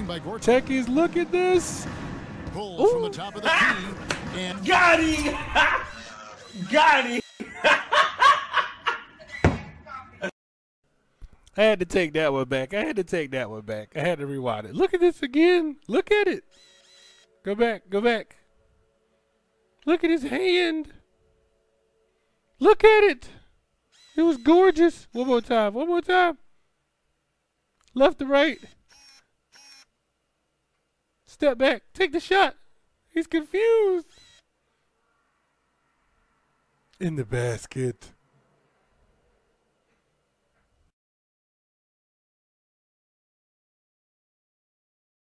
by Gorton. Techies, look at this. Pull Ooh. from the top of the key and got him. got I had to take that one back. I had to take that one back. I had to rewind it. Look at this again. Look at it. Go back. Go back. Look at his hand. Look at it. It was gorgeous. One more time. One more time. Left to right. Step back. Take the shot. He's confused. In the basket.